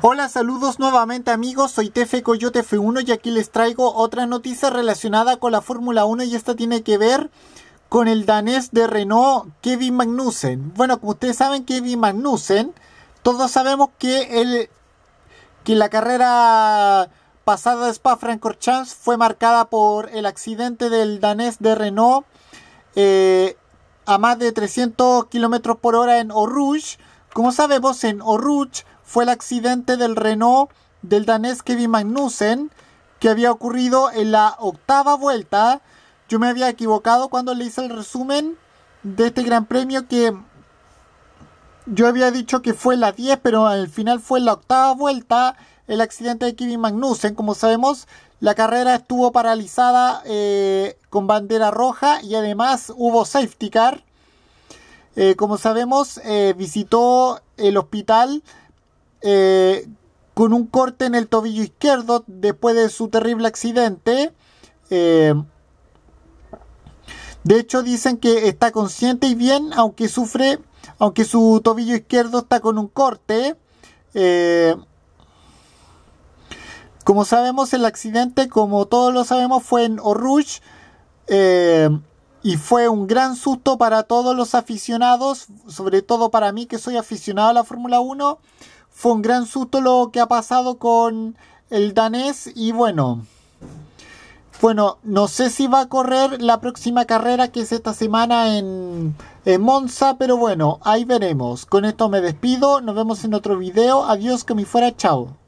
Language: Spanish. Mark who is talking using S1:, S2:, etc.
S1: Hola, saludos nuevamente amigos, soy Tefe Coyote F1 y aquí les traigo otra noticia relacionada con la Fórmula 1 y esta tiene que ver con el danés de Renault, Kevin Magnussen. Bueno, como ustedes saben, Kevin Magnussen, todos sabemos que, el, que la carrera pasada de Spa-Francorchamps fue marcada por el accidente del danés de Renault eh, a más de 300 km por hora en Oruge. Como sabemos, en Oruge fue el accidente del Renault del danés Kevin Magnussen que había ocurrido en la octava vuelta. Yo me había equivocado cuando le hice el resumen de este gran premio que yo había dicho que fue la 10, pero al final fue la octava vuelta el accidente de Kevin Magnussen. Como sabemos, la carrera estuvo paralizada eh, con bandera roja y además hubo safety car. Eh, como sabemos, eh, visitó el hospital eh, con un corte en el tobillo izquierdo después de su terrible accidente. Eh, de hecho dicen que está consciente y bien, aunque sufre, aunque su tobillo izquierdo está con un corte. Eh, como sabemos, el accidente, como todos lo sabemos, fue en Orush y fue un gran susto para todos los aficionados, sobre todo para mí que soy aficionado a la Fórmula 1, fue un gran susto lo que ha pasado con el danés y bueno. Bueno, no sé si va a correr la próxima carrera que es esta semana en, Monza, pero bueno, ahí veremos. Con esto me despido, nos vemos en otro video. Adiós, que me fuera, chao.